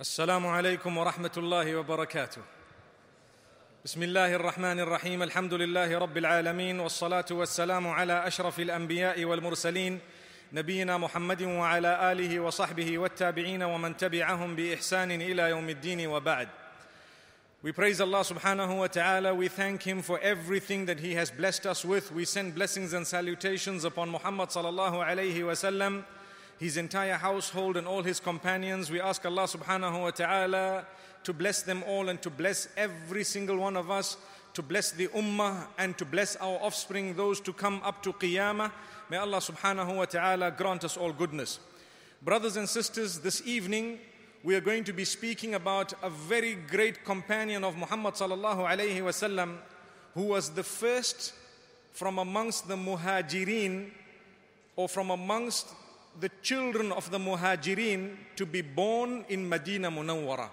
السلام عليكم ورحمه الله وبركاته بسم الله الرحمن الرحيم الحمد لله رب العالمين والصلاه والسلام على اشرف الانبياء والمرسلين نبينا محمد وعلى اله وصحبه والتابعين ومن تبعهم باحسان الى يوم الدين وبعد We praise Allah subhanahu wa ta'ala. We thank Him for everything that He has blessed us with. We send blessings and salutations upon Muhammad sallallahu alayhi wa sallam. his entire household, and all his companions. We ask Allah subhanahu wa ta'ala to bless them all and to bless every single one of us, to bless the ummah and to bless our offspring, those to come up to Qiyamah. May Allah subhanahu wa ta'ala grant us all goodness. Brothers and sisters, this evening we are going to be speaking about a very great companion of Muhammad sallallahu alayhi wasallam who was the first from amongst the muhajirin or from amongst the children of the Muhajirin to be born in Medina Munawwara.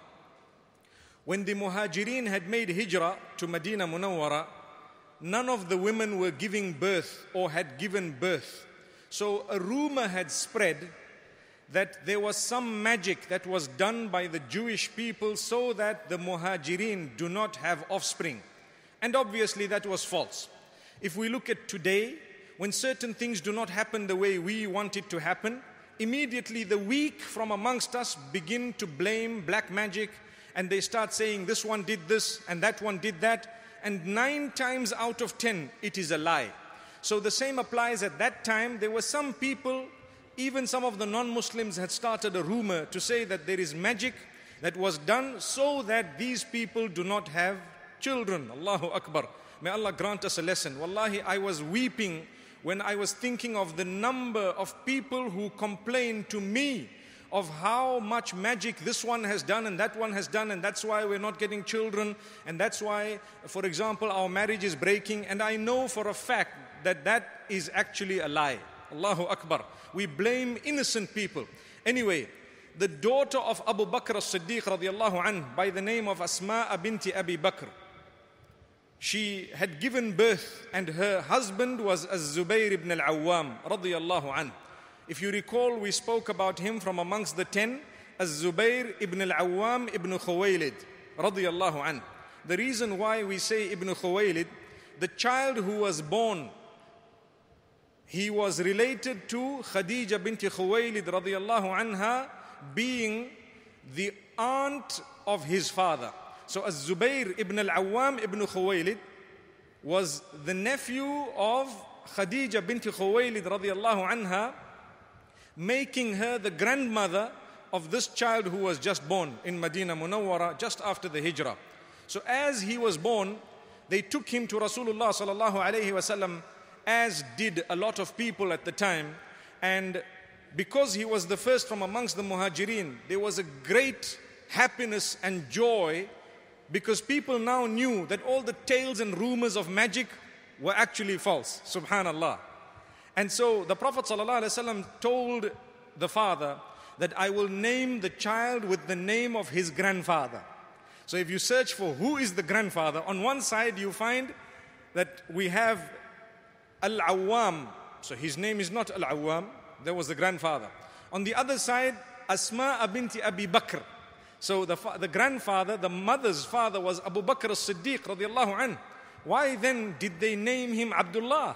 When the Muhajirin had made hijrah to Medina Munawwara, none of the women were giving birth or had given birth. So a rumor had spread that there was some magic that was done by the Jewish people so that the Muhajirin do not have offspring. And obviously that was false. If we look at today, when certain things do not happen the way we want it to happen, immediately the weak from amongst us begin to blame black magic and they start saying this one did this and that one did that. And nine times out of ten, it is a lie. So the same applies at that time. There were some people, even some of the non Muslims, had started a rumor to say that there is magic that was done so that these people do not have children. Allahu Akbar. May Allah grant us a lesson. Wallahi, I was weeping when I was thinking of the number of people who complain to me of how much magic this one has done and that one has done, and that's why we're not getting children, and that's why, for example, our marriage is breaking. And I know for a fact that that is actually a lie. Allahu Akbar. We blame innocent people. Anyway, the daughter of Abu Bakr as Siddiq, radiallahu anh, by the name of Asma binti Abi Bakr, she had given birth and her husband was Az-Zubayr ibn al-Awwam radiyallahu anhu. If you recall, we spoke about him from amongst the ten, Az-Zubayr ibn al-Awwam ibn Khuwaylid radiyallahu anhu. The reason why we say ibn Khuwaylid, the child who was born, he was related to Khadija bint Khuwaylid radiyallahu anha being the aunt of his father. So as zubayr ibn al awam ibn Khuwaylid was the nephew of Khadija bint Khuwaylid radiallahu anha, making her the grandmother of this child who was just born in Medina Munawwara just after the Hijrah. So as he was born, they took him to Rasulullah sallallahu alayhi wasallam, as did a lot of people at the time. And because he was the first from amongst the Muhajirin, there was a great happiness and joy because people now knew that all the tales and rumors of magic were actually false. Subhanallah. And so the Prophet ﷺ told the father that I will name the child with the name of his grandfather. So if you search for who is the grandfather, on one side you find that we have Al Awwam. So his name is not Al Awwam, there was the grandfather. On the other side, Asma binti Abi Bakr. So the, the grandfather, the mother's father was Abu Bakr as-Siddiq Why then did they name him Abdullah?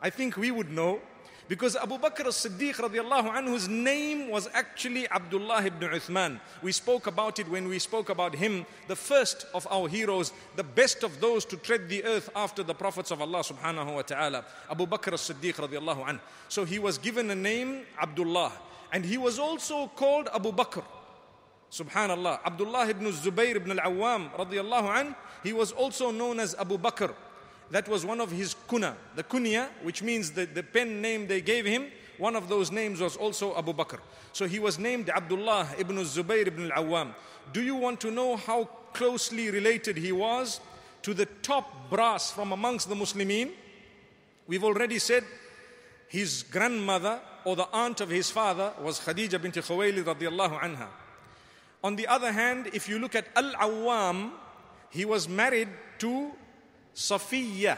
I think we would know because Abu Bakr as-Siddiq radiallahu whose name was actually Abdullah ibn Uthman. We spoke about it when we spoke about him, the first of our heroes, the best of those to tread the earth after the prophets of Allah subhanahu wa ta'ala, Abu Bakr as-Siddiq radiallahu anhu. So he was given a name Abdullah and he was also called Abu Bakr. Subhanallah. Abdullah ibn Zubayr ibn al-Awwam radiallahu an, he was also known as Abu Bakr. That was one of his kuna, the kunya, which means the, the pen name they gave him. One of those names was also Abu Bakr. So he was named Abdullah ibn Zubayr ibn al-Awwam. Do you want to know how closely related he was to the top brass from amongst the Muslimin? We've already said his grandmother or the aunt of his father was Khadija bint Khuwaylid radiallahu anha. On the other hand, if you look at Al awam he was married to Safiya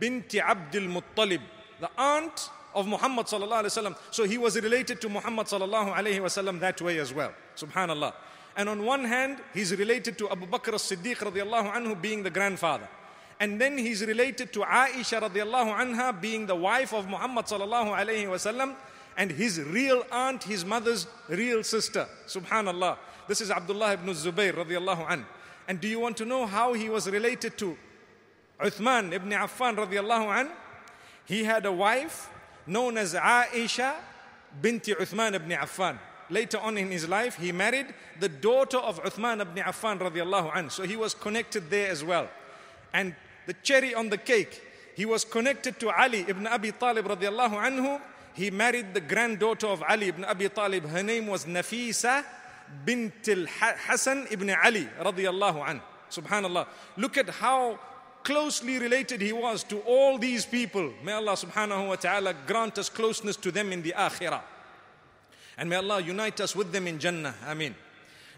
binti Abdul Muttalib, the aunt of Muhammad So he was related to Muhammad that way as well. Subhanallah. And on one hand, he's related to Abu Bakr as-Siddiq anhu being the grandfather. And then he's related to Aisha radiallahu anha being the wife of Muhammad sallallahu alaihi wasallam and his real aunt, his mother's real sister. Subhanallah. This is Abdullah ibn Zubayr radiallahu anhu, And do you want to know how he was related to Uthman ibn Affan radiallahu anhu? He had a wife known as Aisha binti Uthman ibn Affan. Later on in his life, he married the daughter of Uthman ibn Affan radiallahu anhu. So he was connected there as well. And the cherry on the cake, he was connected to Ali ibn Abi Talib radiallahu anhu. He married the granddaughter of Ali ibn Abi Talib. Her name was Nafisa bint Hassan ibn Ali radiallahu anhu. Subhanallah. Look at how closely related he was to all these people. May Allah subhanahu wa ta'ala grant us closeness to them in the akhirah. And may Allah unite us with them in Jannah. Amin.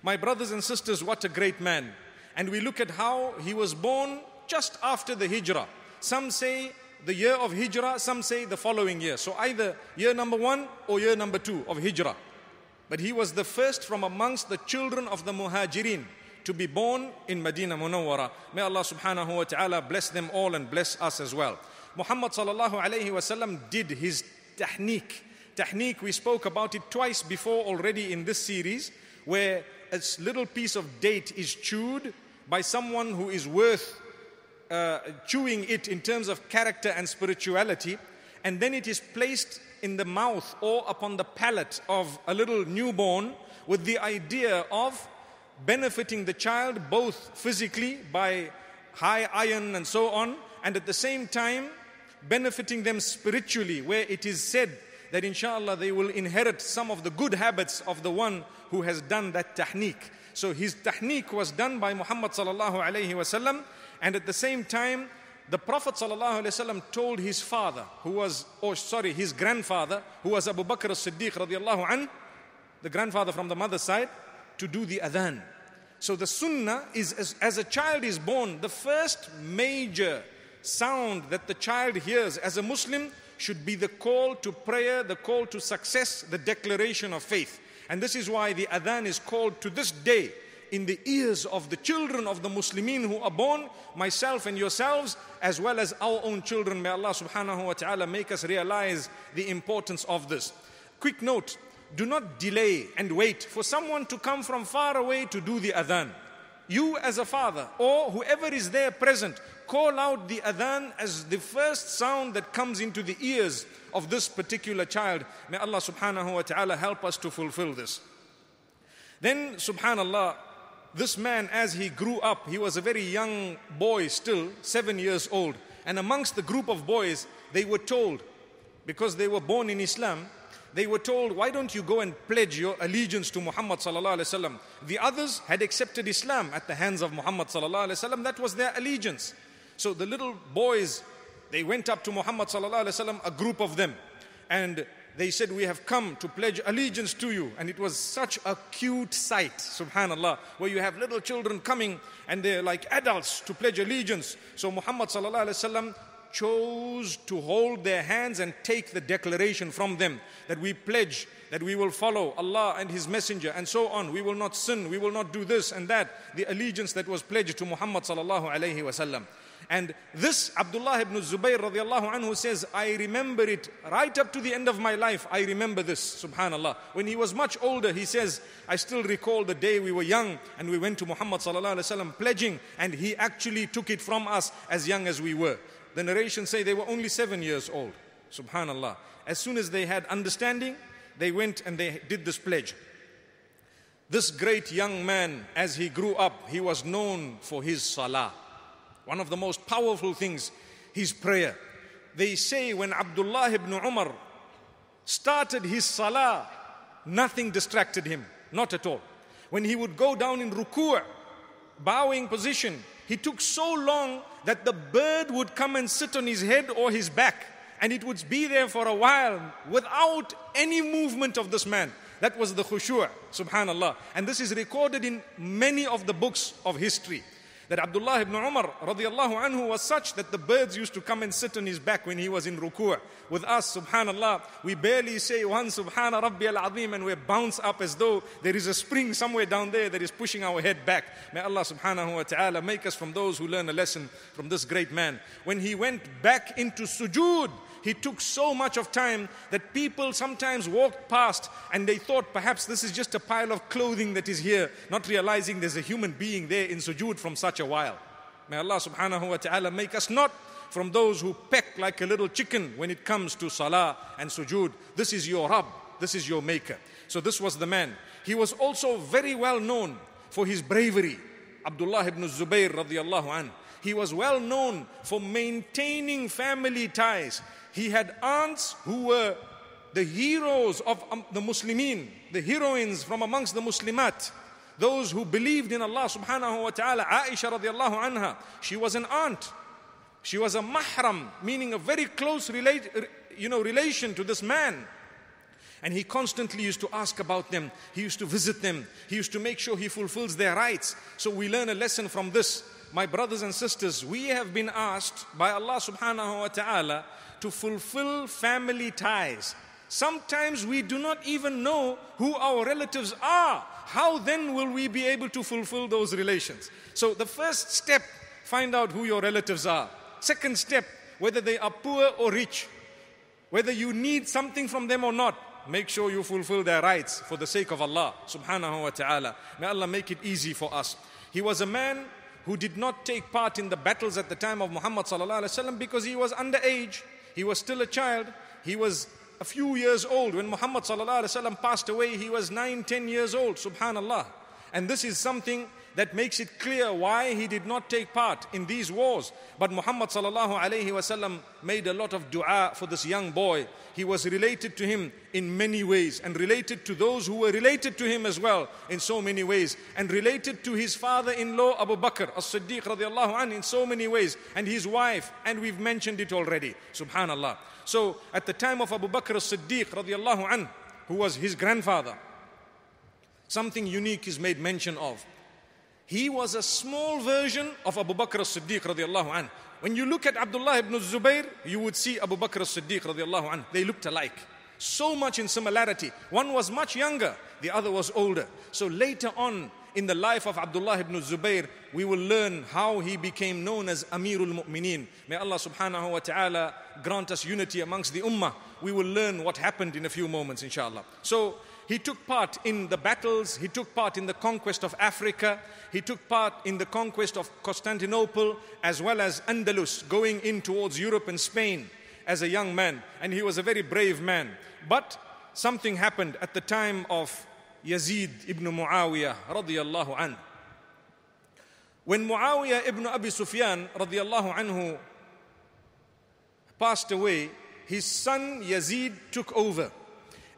My brothers and sisters, what a great man. And we look at how he was born just after the hijrah. Some say the year of hijrah, some say the following year. So either year number one or year number two of hijrah. But he was the first from amongst the children of the Muhajirin to be born in Medina Munawwara. May Allah subhanahu wa ta'ala bless them all and bless us as well. Muhammad sallallahu alayhi wasallam did his technique. Technique we spoke about it twice before already in this series, where a little piece of date is chewed by someone who is worth uh, chewing it in terms of character and spirituality and then it is placed in the mouth or upon the palate of a little newborn with the idea of benefiting the child both physically by high iron and so on, and at the same time benefiting them spiritually, where it is said that inshallah they will inherit some of the good habits of the one who has done that technique. So his technique was done by Muhammad sallallahu alayhi wasallam, and at the same time the Prophet ﷺ told his father, who was, oh sorry, his grandfather, who was Abu Bakr as-Siddiq the grandfather from the mother's side, to do the adhan. So the sunnah is, as, as a child is born, the first major sound that the child hears as a Muslim should be the call to prayer, the call to success, the declaration of faith. And this is why the adhan is called to this day in the ears of the children of the Muslimin who are born, myself and yourselves, as well as our own children. May Allah subhanahu wa ta'ala make us realize the importance of this. Quick note do not delay and wait for someone to come from far away to do the adhan. You, as a father, or whoever is there present, call out the adhan as the first sound that comes into the ears of this particular child. May Allah subhanahu wa ta'ala help us to fulfill this. Then, subhanallah, this man, as he grew up, he was a very young boy still, seven years old. And amongst the group of boys, they were told, because they were born in Islam, they were told, why don't you go and pledge your allegiance to Muhammad The others had accepted Islam at the hands of Muhammad That was their allegiance. So the little boys, they went up to Muhammad a group of them, and they said, We have come to pledge allegiance to you. And it was such a cute sight, subhanAllah, where you have little children coming and they're like adults to pledge allegiance. So Muhammad chose to hold their hands and take the declaration from them that we pledge that we will follow Allah and His Messenger and so on. We will not sin, we will not do this and that. The allegiance that was pledged to Muhammad and this Abdullah ibn Zubayr radiallahu anhu says, I remember it right up to the end of my life. I remember this, subhanallah. When he was much older, he says, I still recall the day we were young and we went to Muhammad sallallahu alayhi wa pledging and he actually took it from us as young as we were. The narrations say they were only seven years old, subhanallah. As soon as they had understanding, they went and they did this pledge. This great young man, as he grew up, he was known for his salah. One of the most powerful things, his prayer. They say when Abdullah ibn Umar started his salah, nothing distracted him, not at all. When he would go down in ruku', bowing position, he took so long that the bird would come and sit on his head or his back, and it would be there for a while without any movement of this man. That was the khushu', subhanallah. And this is recorded in many of the books of history that Abdullah ibn Umar radiallahu anhu was such that the birds used to come and sit on his back when he was in ruku'. With us, subhanallah, we barely say one subhana rabbi al azim and we bounce up as though there is a spring somewhere down there that is pushing our head back. May Allah subhanahu wa ta'ala make us from those who learn a lesson from this great man. When he went back into sujood, he took so much of time that people sometimes walked past and they thought perhaps this is just a pile of clothing that is here, not realizing there's a human being there in sujood from such a while. May Allah subhanahu wa ta'ala make us not from those who peck like a little chicken when it comes to salah and sujood. This is your Rabb, this is your maker. So this was the man. He was also very well known for his bravery. Abdullah ibn Zubayr radiallahu anhu. He was well known for maintaining family ties. He had aunts who were the heroes of um, the Muslimin, the heroines from amongst the Muslimat, those who believed in Allah subhanahu wa ta'ala. Aisha radiallahu anha, she was an aunt. She was a mahram, meaning a very close relate, you know, relation to this man. And he constantly used to ask about them. He used to visit them. He used to make sure he fulfills their rights. So we learn a lesson from this my brothers and sisters, we have been asked by Allah subhanahu wa ta'ala to fulfill family ties. Sometimes we do not even know who our relatives are. How then will we be able to fulfill those relations? So, the first step find out who your relatives are. Second step, whether they are poor or rich, whether you need something from them or not, make sure you fulfill their rights for the sake of Allah subhanahu wa ta'ala. May Allah make it easy for us. He was a man who did not take part in the battles at the time of Muhammad because he was underage, he was still a child, he was a few years old. When Muhammad passed away, he was nine, ten years old, subhanallah. And this is something that makes it clear why he did not take part in these wars. But Muhammad sallallahu alayhi wasallam made a lot of dua for this young boy. He was related to him in many ways and related to those who were related to him as well in so many ways and related to his father-in-law Abu Bakr as-Siddiq radiallahu anhu in so many ways and his wife and we've mentioned it already. Subhanallah. So at the time of Abu Bakr as-Siddiq radiallahu anhu who was his grandfather something unique is made mention of. He was a small version of Abu Bakr as-Siddiq When you look at Abdullah ibn Zubayr, you would see Abu Bakr as-Siddiq They looked alike. So much in similarity. One was much younger, the other was older. So later on in the life of Abdullah ibn Zubayr, we will learn how he became known as Amirul Mu'mineen. May Allah subhanahu wa ta'ala grant us unity amongst the ummah. We will learn what happened in a few moments, inshallah. So he took part in the battles, he took part in the conquest of Africa, he took part in the conquest of Constantinople as well as Andalus, going in towards Europe and Spain as a young man. And he was a very brave man. But something happened at the time of Yazid ibn Muawiyah radiyallahu anhu. When Muawiyah ibn Abi Sufyan radiyallahu anhu passed away, his son Yazid took over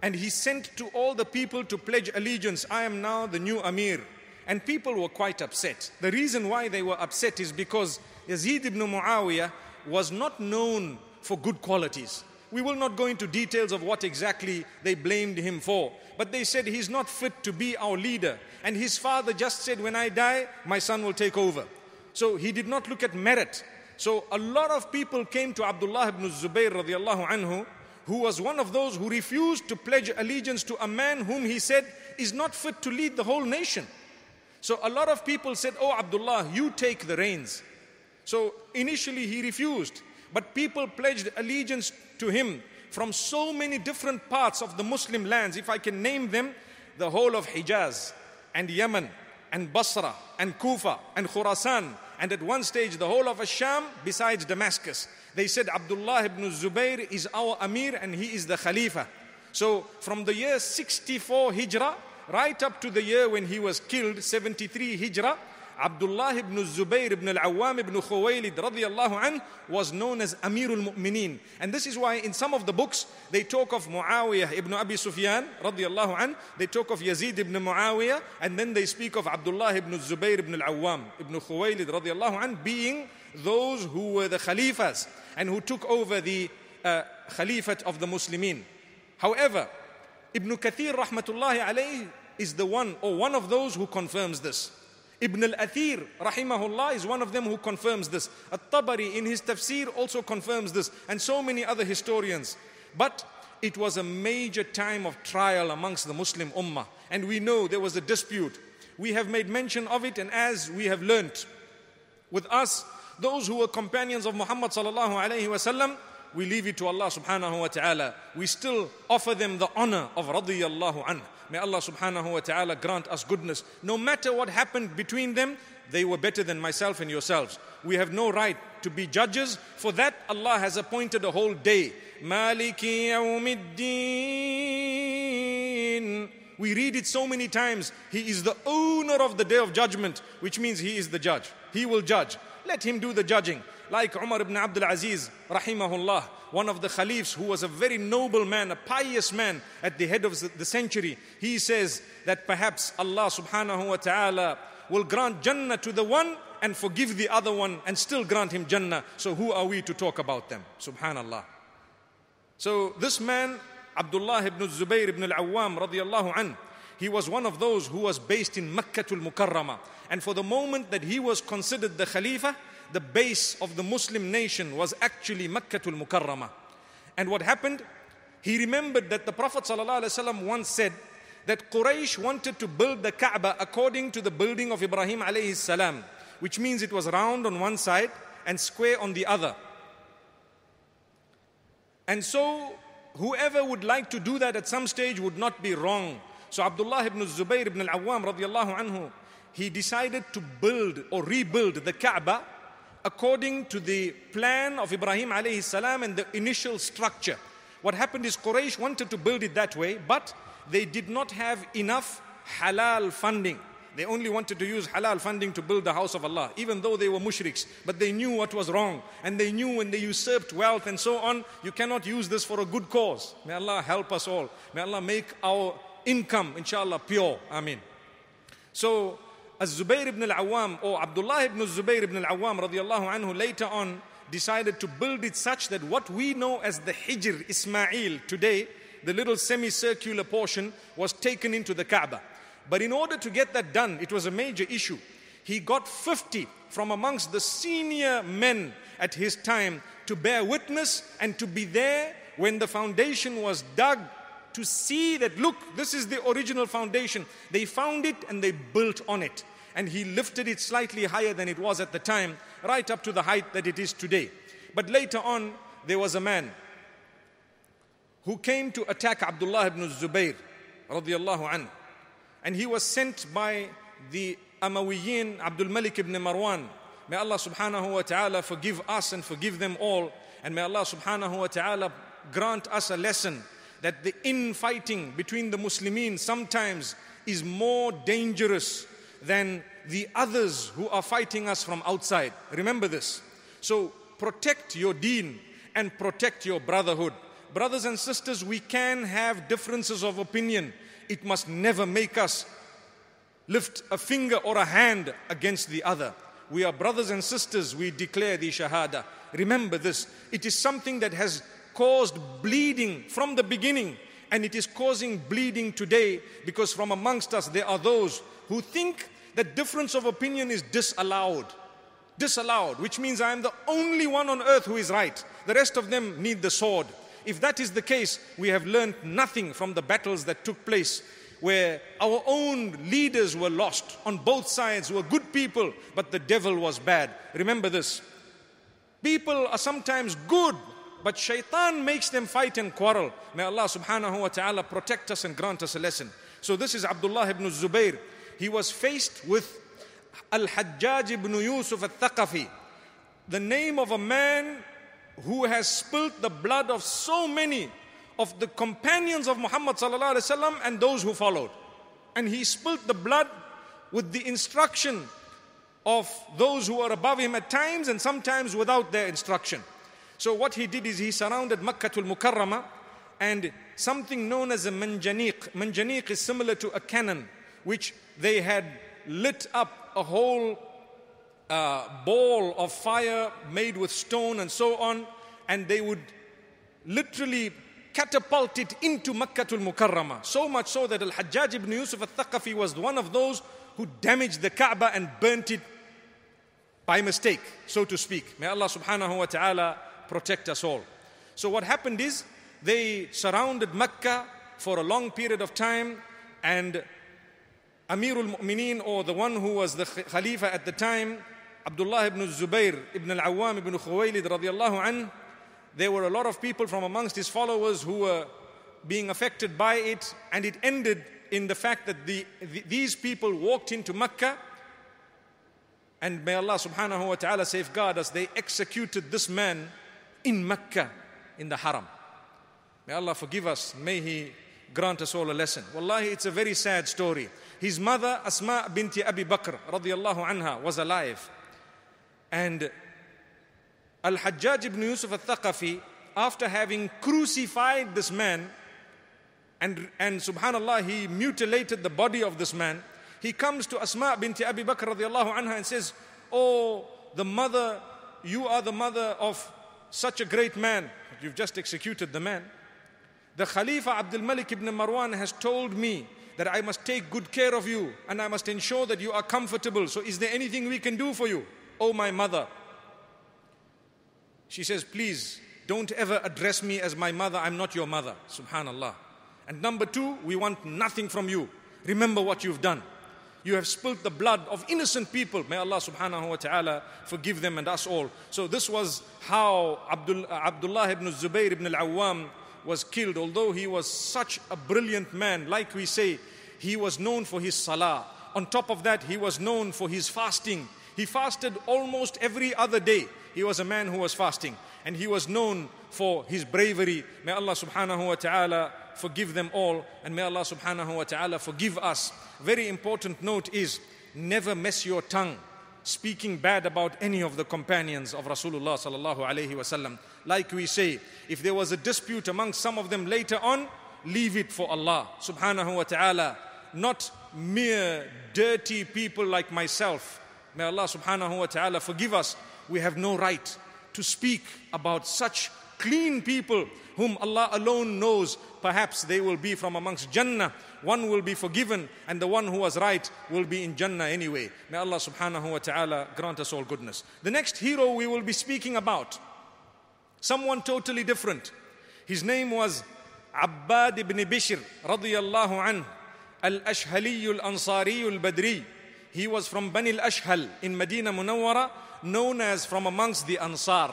and he sent to all the people to pledge allegiance I am now the new Amir. And people were quite upset. The reason why they were upset is because Yazid ibn Muawiyah was not known for good qualities. We will not go into details of what exactly they blamed him for, but they said he's not fit to be our leader. And his father just said, When I die, my son will take over. So he did not look at merit. So a lot of people came to Abdullah ibn Zubayr radiallahu anhu who was one of those who refused to pledge allegiance to a man whom he said is not fit to lead the whole nation. So a lot of people said, Oh, Abdullah, you take the reins. So initially he refused, but people pledged allegiance to him from so many different parts of the Muslim lands. If I can name them, the whole of Hijaz and Yemen and Basra and Kufa and Khurasan and at one stage the whole of Asham besides Damascus. They said Abdullah ibn Zubayr is our Amir and he is the Khalifa. So from the year 64 Hijrah right up to the year when he was killed, 73 Hijrah, Abdullah ibn Zubayr ibn al-Awwam ibn Khuwaylid radiyallahu an was known as Amirul Mu'mineen. And this is why in some of the books they talk of Muawiyah ibn Abi Sufyan radiyallahu an, they talk of Yazid ibn Muawiyah and then they speak of Abdullah ibn Zubayr ibn al-Awwam ibn Khuwaylid radiyallahu an being those who were the Khalifas and who took over the uh, Khalifat of the Muslimin. However, Ibn Kathir rahmatullahi alayhi is the one or one of those who confirms this. Ibn al-Athir rahimahullah is one of them who confirms this. At-Tabari in his tafsir also confirms this and so many other historians. But it was a major time of trial amongst the Muslim ummah and we know there was a dispute. We have made mention of it and as we have learnt with us those who were companions of Muhammad sallallahu alayhi wasallam, we leave it to Allah subhanahu wa ta'ala. We still offer them the honor of radiyallahu anhu. May Allah subhanahu wa ta'ala grant us goodness. No matter what happened between them, they were better than myself and yourselves. We have no right to be judges. For that, Allah has appointed a whole day. Maliki yawmiddin. We read it so many times. He is the owner of the day of judgment, which means He is the judge. He will judge. Let him do the judging. Like Umar ibn Abdul Aziz, rahimahullah, one of the caliphs who was a very noble man, a pious man at the head of the century, he says that perhaps Allah subhanahu wa ta'ala will grant Jannah to the one and forgive the other one and still grant him Jannah. So who are we to talk about them? Subhanallah. So this man, Abdullah ibn Zubayr ibn al-Awwam radiyallahu anhu, he was one of those who was based in Makkatul Mukarramah. And for the moment that he was considered the Khalifa, the base of the Muslim nation was actually Makkatul Mukarramah. And what happened? He remembered that the Prophet ﷺ once said that Quraysh wanted to build the Kaaba according to the building of Ibrahim alayhi which means it was round on one side and square on the other. And so, whoever would like to do that at some stage would not be wrong so Abdullah ibn Zubayr ibn al-Awwam radiallahu anhu, he decided to build or rebuild the Kaaba according to the plan of Ibrahim alayhi salam and the initial structure. What happened is Quraysh wanted to build it that way, but they did not have enough halal funding. They only wanted to use halal funding to build the house of Allah, even though they were mushriks. But they knew what was wrong, and they knew when they usurped wealth and so on, you cannot use this for a good cause. May Allah help us all. May Allah make our income, inshallah, pure. Ameen. So, as Zubayr ibn al-Awwam or Abdullah ibn Zubayr ibn al-Awwam radiallahu anhu later on decided to build it such that what we know as the Hijr Ismail today, the little semicircular portion, was taken into the Kaaba. But in order to get that done, it was a major issue. He got 50 from amongst the senior men at his time to bear witness and to be there when the foundation was dug to see that, look, this is the original foundation. They found it and they built on it. And he lifted it slightly higher than it was at the time, right up to the height that it is today. But later on, there was a man who came to attack Abdullah ibn Zubayr, And he was sent by the Amawiyin Abdul Malik ibn Marwan. May Allah subhanahu wa ta'ala forgive us and forgive them all. And may Allah subhanahu wa ta'ala grant us a lesson that the infighting between the Muslimin sometimes is more dangerous than the others who are fighting us from outside. Remember this. So protect your deen and protect your brotherhood. Brothers and sisters, we can have differences of opinion. It must never make us lift a finger or a hand against the other. We are brothers and sisters. We declare the Shahada. Remember this. It is something that has caused bleeding from the beginning and it is causing bleeding today because from amongst us there are those who think that difference of opinion is disallowed. Disallowed, which means I am the only one on earth who is right. The rest of them need the sword. If that is the case, we have learned nothing from the battles that took place where our own leaders were lost on both sides were good people, but the devil was bad. Remember this. People are sometimes good but shaitan makes them fight and quarrel. May Allah subhanahu wa ta'ala protect us and grant us a lesson. So this is Abdullah ibn Zubair. He was faced with Al-Hajjaj ibn Yusuf al-Thaqafi. The name of a man who has spilt the blood of so many of the companions of Muhammad sallallahu alaihi wasallam and those who followed. And he spilt the blood with the instruction of those who are above him at times and sometimes without their instruction. So what he did is he surrounded Makkah al mukarrama and something known as a manjaniq. Manjaniq is similar to a cannon which they had lit up a whole uh, ball of fire made with stone and so on and they would literally catapult it into Makkah al mukarrama So much so that al-Hajjaj ibn Yusuf al-Thaqafi was one of those who damaged the Kaaba and burnt it by mistake, so to speak. May Allah subhanahu wa ta'ala protect us all. So what happened is they surrounded Mecca for a long period of time and Amirul Mu'mineen or the one who was the Khalifa at the time, Abdullah ibn Zubair ibn al-Awwam ibn Khuwaylid radiallahu anh, there were a lot of people from amongst his followers who were being affected by it and it ended in the fact that the, the, these people walked into Mecca and may Allah subhanahu wa ta'ala safeguard us. They executed this man in Mecca, in the Haram. May Allah forgive us. May He grant us all a lesson. Wallahi, it's a very sad story. His mother, Asma binti Abi Bakr, radiallahu anha, was alive. And Al Hajjaj ibn Yusuf al Thaqafi, after having crucified this man, and, and subhanallah, he mutilated the body of this man, he comes to Asma binti Abi Bakr radiallahu anha and says, Oh, the mother, you are the mother of such a great man, you've just executed the man. The Khalifa Abdul Malik ibn Marwan has told me that I must take good care of you and I must ensure that you are comfortable. So, is there anything we can do for you? Oh, my mother. She says, Please don't ever address me as my mother. I'm not your mother. Subhanallah. And number two, we want nothing from you. Remember what you've done. You have spilt the blood of innocent people. May Allah subhanahu wa ta'ala forgive them and us all. So this was how uh, Abdullah ibn Zubayr ibn al-Awwam was killed. Although he was such a brilliant man, like we say, he was known for his salah. On top of that, he was known for his fasting. He fasted almost every other day. He was a man who was fasting. And he was known for his bravery. May Allah subhanahu wa ta'ala forgive them all, and may Allah subhanahu wa ta'ala forgive us. Very important note is never mess your tongue speaking bad about any of the companions of Rasulullah sallallahu alaihi wasallam. Like we say, if there was a dispute among some of them later on, leave it for Allah subhanahu wa ta'ala, not mere dirty people like myself. May Allah subhanahu wa ta'ala forgive us. We have no right to speak about such clean people whom Allah alone knows. Perhaps they will be from amongst Jannah. One will be forgiven, and the one who was right will be in Jannah anyway. May Allah subhanahu wa ta'ala grant us all goodness. The next hero we will be speaking about, someone totally different. His name was Abbad ibn Bishr radiyallahu anhu, al-Ashhali al-Ansari al-Badri. He was from Bani al-Ashhal in Medina Munawwara, known as from amongst the Ansar.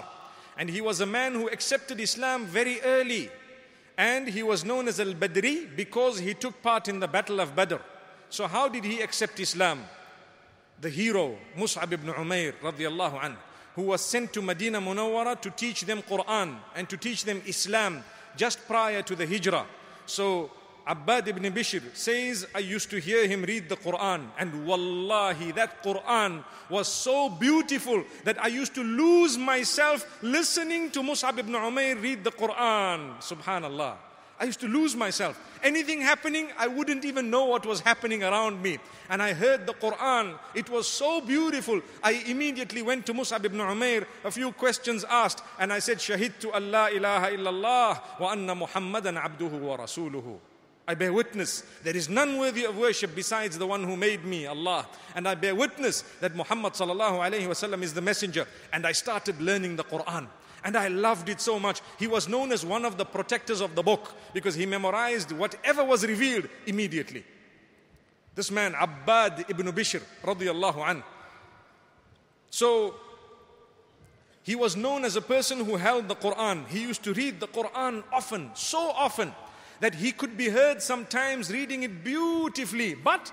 And he was a man who accepted Islam very early. And he was known as Al Badri because he took part in the Battle of Badr. So, how did he accept Islam? The hero, Mus'ab ibn Umair, radiallahu anhu, who was sent to Medina Munawwara to teach them Quran and to teach them Islam just prior to the Hijrah. So, Abbad ibn Bishr says, I used to hear him read the Quran, and wallahi, that Quran was so beautiful that I used to lose myself listening to Mus'ab ibn Umair read the Quran. Subhanallah. I used to lose myself. Anything happening, I wouldn't even know what was happening around me. And I heard the Quran. It was so beautiful. I immediately went to Mus'ab ibn Umair, a few questions asked, and I said, Shahid to Allah ilaha illallah wa anna Muhammadan abduhu wa rasuluhu. I bear witness there is none worthy of worship besides the one who made me, Allah. And I bear witness that Muhammad is the messenger. And I started learning the Quran. And I loved it so much. He was known as one of the protectors of the book because he memorized whatever was revealed immediately. This man, Abbad ibn Bishr, radiallahu an. So he was known as a person who held the Quran. He used to read the Quran often, so often that he could be heard sometimes reading it beautifully, but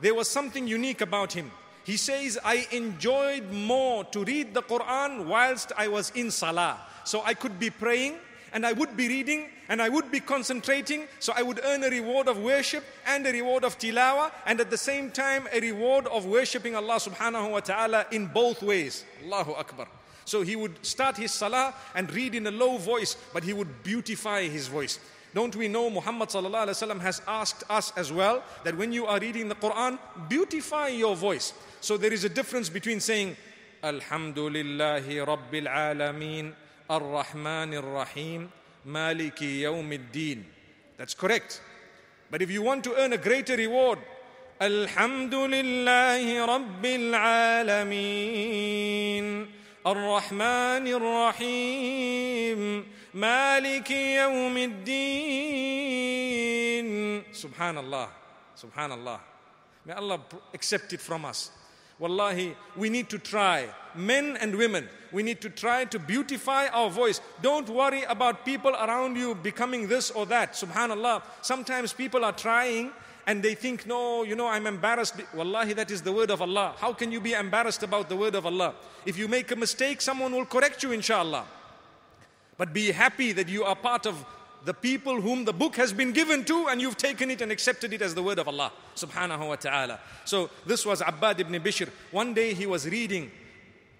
there was something unique about him. He says, I enjoyed more to read the Quran whilst I was in Salah. So I could be praying and I would be reading and I would be concentrating. So I would earn a reward of worship and a reward of tilawa, and at the same time a reward of worshipping Allah subhanahu wa ta'ala in both ways. Allahu Akbar. So he would start his salah and read in a low voice, but he would beautify his voice. Don't we know Muhammad has asked us as well that when you are reading the Quran, beautify your voice. So there is a difference between saying, Alhamdulillahi Rabbil Alameen, Ar Rahman Ar Rahim, Maliki Yawmiddin. That's correct. But if you want to earn a greater reward, Alhamdulillahi Rabbil Alameen, Ar Rahman Ar Rahim. مالك يوم الدين Subhanallah, Subhanallah. May Allah accept it from us. Wallahi, we need to try, men and women, we need to try to beautify our voice. Don't worry about people around you becoming this or that. Subhanallah, sometimes people are trying and they think, no, you know, I'm embarrassed. Wallahi, that is the word of Allah. How can you be embarrassed about the word of Allah? If you make a mistake, someone will correct you, inshallah. But be happy that you are part of the people whom the book has been given to and you've taken it and accepted it as the word of Allah subhanahu wa ta'ala. So this was Abbad ibn Bishr. One day he was reading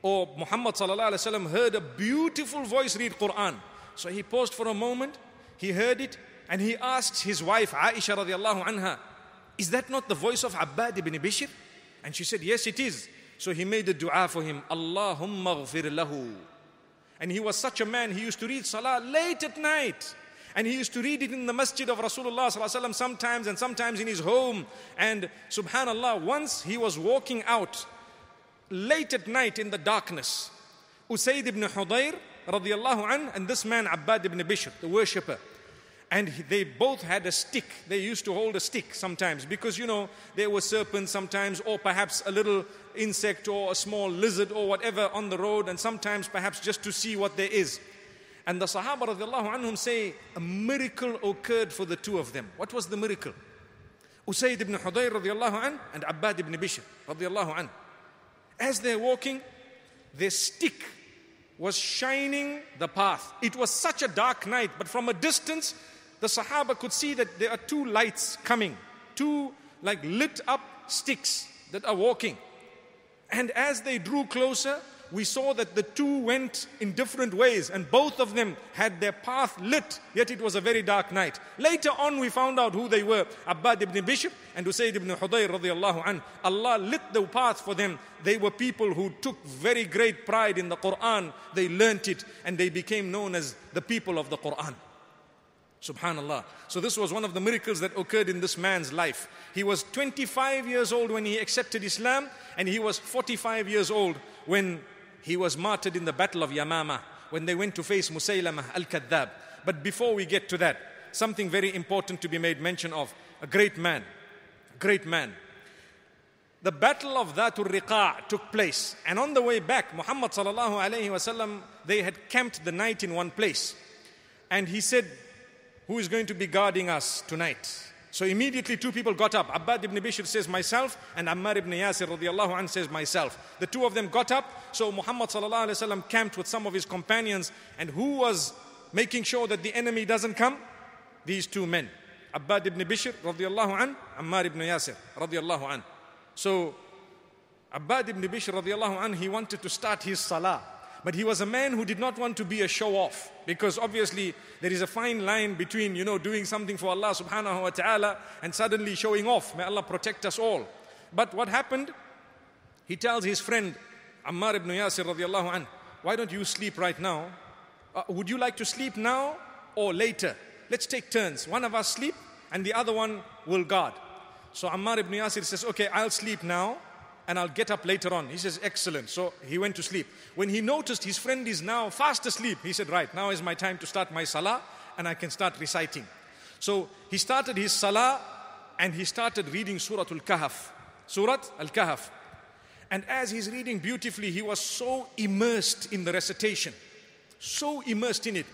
or oh, Muhammad sallallahu alayhi wasallam heard a beautiful voice read Quran. So he paused for a moment, he heard it and he asked his wife Aisha radiallahu anha, is that not the voice of Abbad ibn Bishr? And she said, yes it is. So he made a dua for him, Allahumma ghfir lahu. And he was such a man, he used to read salah late at night. And he used to read it in the masjid of Rasulullah sometimes and sometimes in his home. And subhanallah, once he was walking out late at night in the darkness. Usayd ibn Hudayr and this man Abbad ibn Bishr, the worshipper and they both had a stick. They used to hold a stick sometimes because, you know, there were serpents sometimes, or perhaps a little insect or a small lizard or whatever on the road, and sometimes perhaps just to see what there is. And the Sahaba anhum say a miracle occurred for the two of them. What was the miracle? Usayd ibn Hudayr radiallahu an and Abbad ibn Bishr radiallahu an. As they're walking, their stick was shining the path. It was such a dark night, but from a distance, the Sahaba could see that there are two lights coming, two like lit up sticks that are walking. And as they drew closer, we saw that the two went in different ways and both of them had their path lit, yet it was a very dark night. Later on, we found out who they were Abbad ibn Bishr and Usaid ibn Hudayr radiallahu an. Allah lit the path for them. They were people who took very great pride in the Quran, they learnt it, and they became known as the people of the Quran. Subhanallah. So, this was one of the miracles that occurred in this man's life. He was 25 years old when he accepted Islam, and he was 45 years old when he was martyred in the Battle of Yamama, when they went to face Musaylamah al Kadhab. But before we get to that, something very important to be made mention of a great man, great man. The battle of Dhatul Riqa' took place, and on the way back, Muhammad they had camped the night in one place, and he said, who is going to be guarding us tonight? So immediately two people got up. Abbad ibn Bishr says myself and Ammar ibn Yasir radiallahu anh says myself. The two of them got up. So Muhammad sallallahu alayhi wasallam camped with some of his companions. And who was making sure that the enemy doesn't come? These two men. Abbad ibn Bishr radiallahu anh, Ammar ibn Yasir radiallahu anh. So Abbad ibn Bishr radiallahu anh, he wanted to start his salah. But he was a man who did not want to be a show off because obviously there is a fine line between, you know, doing something for Allah subhanahu wa ta'ala and suddenly showing off. May Allah protect us all. But what happened? He tells his friend Ammar ibn Yasir radiallahu an. why don't you sleep right now? Uh, would you like to sleep now or later? Let's take turns. One of us sleep and the other one will guard. So Ammar ibn Yasir says, okay, I'll sleep now and I'll get up later on. He says, Excellent. So he went to sleep. When he noticed his friend is now fast asleep, he said, Right, now is my time to start my salah and I can start reciting. So he started his salah and he started reading Surah Al Kahf. Surah Al Kahf. And as he's reading beautifully, he was so immersed in the recitation, so immersed in it,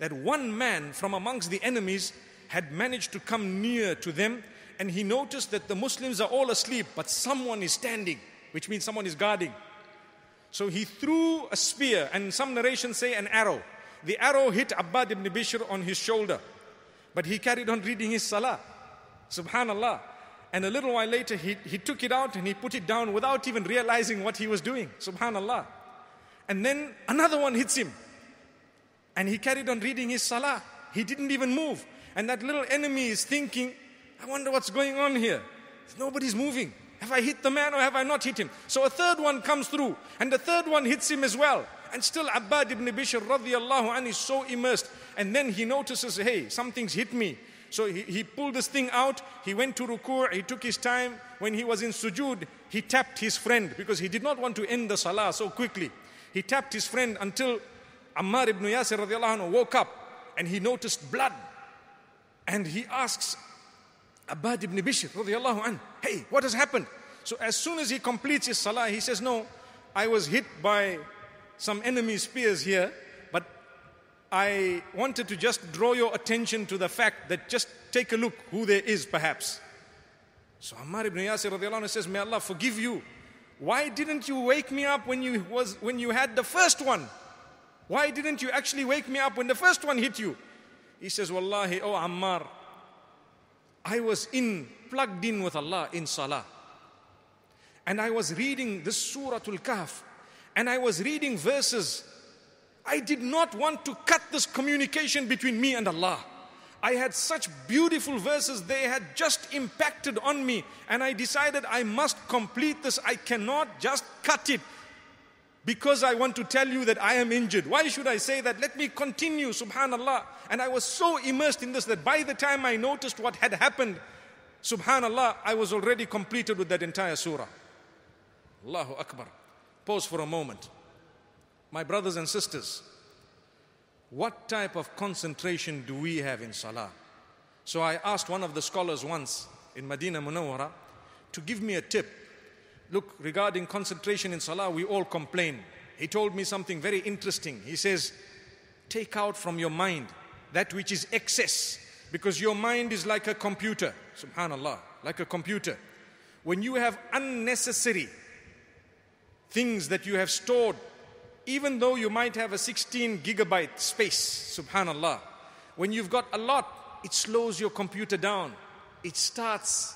that one man from amongst the enemies had managed to come near to them and he noticed that the Muslims are all asleep, but someone is standing, which means someone is guarding. So he threw a spear, and some narrations say an arrow. The arrow hit Abbad ibn Bishr on his shoulder, but he carried on reading his salah. Subhanallah. And a little while later, he, he took it out and he put it down without even realizing what he was doing. Subhanallah. And then another one hits him, and he carried on reading his salah. He didn't even move. And that little enemy is thinking, I wonder what's going on here. Nobody's moving. Have I hit the man or have I not hit him? So a third one comes through, and the third one hits him as well. And still Abbad ibn Bishr radiallahu anhu is so immersed. And then he notices, hey, something's hit me. So he, he pulled this thing out. He went to ruku', he took his time. When he was in sujud, he tapped his friend because he did not want to end the salah so quickly. He tapped his friend until Ammar ibn Yasir radiallahu anhu woke up and he noticed blood. And he asks Abad ibn Bishr radiallahu anhu, hey, what has happened? So as soon as he completes his salah, he says, no, I was hit by some enemy spears here, but I wanted to just draw your attention to the fact that just take a look who there is perhaps. So Ammar ibn Yasir radiallahu anhu says, may Allah forgive you. Why didn't you wake me up when you, was, when you had the first one? Why didn't you actually wake me up when the first one hit you? He says, Wallahi, oh Ammar, I was in, plugged in with Allah in Salah. And I was reading this Surah Al Kahf. And I was reading verses. I did not want to cut this communication between me and Allah. I had such beautiful verses, they had just impacted on me. And I decided I must complete this. I cannot just cut it because I want to tell you that I am injured. Why should I say that? Let me continue, subhanAllah. And I was so immersed in this that by the time I noticed what had happened, subhanAllah, I was already completed with that entire surah. Allahu Akbar. Pause for a moment. My brothers and sisters, what type of concentration do we have in salah? So I asked one of the scholars once in Medina Munawwara to give me a tip Look, regarding concentration in salah, we all complain. He told me something very interesting. He says, Take out from your mind that which is excess, because your mind is like a computer. Subhanallah, like a computer. When you have unnecessary things that you have stored, even though you might have a 16 gigabyte space, subhanallah, when you've got a lot, it slows your computer down. It starts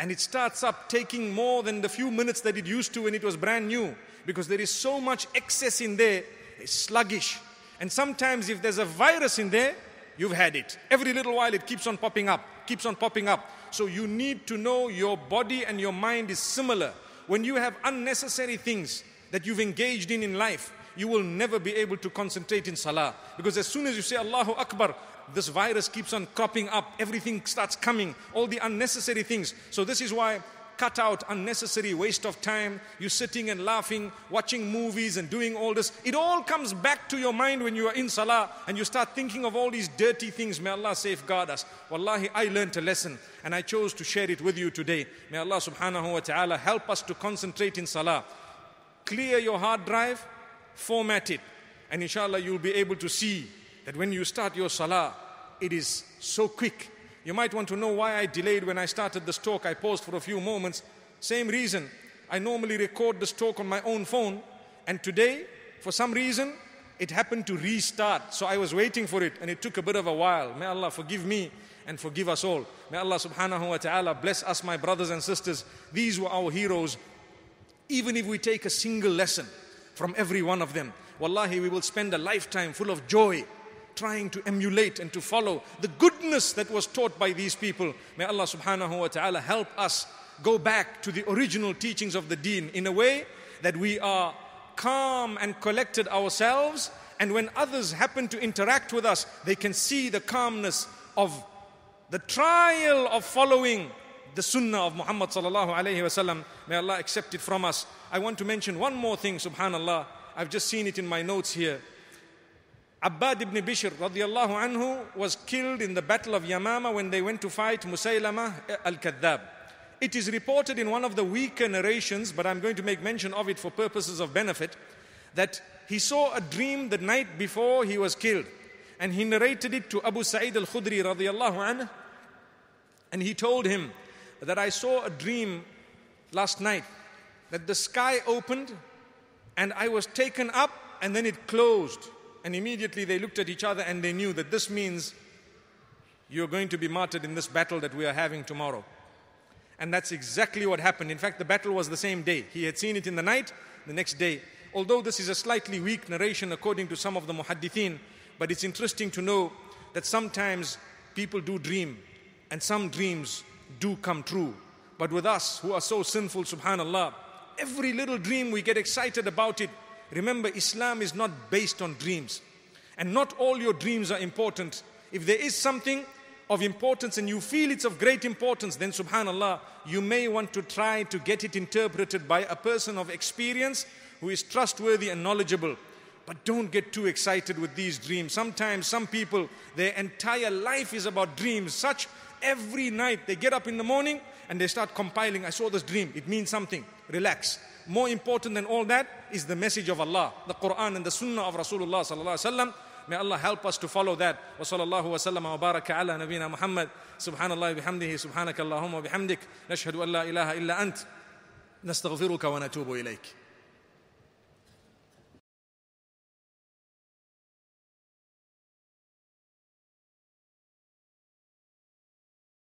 and it starts up taking more than the few minutes that it used to when it was brand new because there is so much excess in there, it's sluggish. And sometimes, if there's a virus in there, you've had it. Every little while, it keeps on popping up, keeps on popping up. So, you need to know your body and your mind is similar. When you have unnecessary things that you've engaged in in life, you will never be able to concentrate in salah. Because as soon as you say Allahu Akbar, this virus keeps on cropping up. Everything starts coming, all the unnecessary things. So, this is why cut out unnecessary waste of time. You're sitting and laughing, watching movies and doing all this. It all comes back to your mind when you are in salah and you start thinking of all these dirty things. May Allah safeguard us. Wallahi, I learnt a lesson and I chose to share it with you today. May Allah subhanahu wa ta'ala help us to concentrate in salah. Clear your hard drive format it, and inshallah you'll be able to see that when you start your salah, it is so quick. You might want to know why I delayed when I started this talk. I paused for a few moments. Same reason. I normally record this talk on my own phone, and today, for some reason, it happened to restart. So I was waiting for it, and it took a bit of a while. May Allah forgive me and forgive us all. May Allah subhanahu wa ta'ala bless us, my brothers and sisters. These were our heroes. Even if we take a single lesson, from every one of them. Wallahi, we will spend a lifetime full of joy trying to emulate and to follow the goodness that was taught by these people. May Allah subhanahu wa ta'ala help us go back to the original teachings of the deen in a way that we are calm and collected ourselves. And when others happen to interact with us, they can see the calmness of the trial of following the sunnah of Muhammad sallallahu alayhi wa sallam. May Allah accept it from us. I want to mention one more thing, subhanallah. I've just seen it in my notes here. Abbad ibn Bishr radiallahu anhu was killed in the Battle of Yamama when they went to fight Musaylama al-Kadhab. It is reported in one of the weaker narrations, but I'm going to make mention of it for purposes of benefit, that he saw a dream the night before he was killed. And he narrated it to Abu Sa'id al-Khudri radiallahu anhu. And he told him that I saw a dream last night that the sky opened and I was taken up and then it closed. And immediately they looked at each other and they knew that this means you're going to be martyred in this battle that we are having tomorrow. And that's exactly what happened. In fact, the battle was the same day. He had seen it in the night, the next day. Although this is a slightly weak narration according to some of the muhaddithin, but it's interesting to know that sometimes people do dream and some dreams do come true. But with us who are so sinful, subhanAllah, every little dream we get excited about it. Remember, Islam is not based on dreams. And not all your dreams are important. If there is something of importance and you feel it's of great importance, then subhanAllah, you may want to try to get it interpreted by a person of experience who is trustworthy and knowledgeable. But don't get too excited with these dreams. Sometimes some people, their entire life is about dreams. Such every night they get up in the morning, and they start compiling, I saw this dream, it means something, relax. More important than all that is the message of Allah, the Quran and the Sunnah of Rasulullah sallallahu alaihi wasallam. May Allah help us to follow that. وصلى الله wa وبارك على نبينا ala سبحان الله بحمده سبحانك اللهم وبحمدك نشهد أن لا إله إلا أنت نستغفرك ونتوب إليك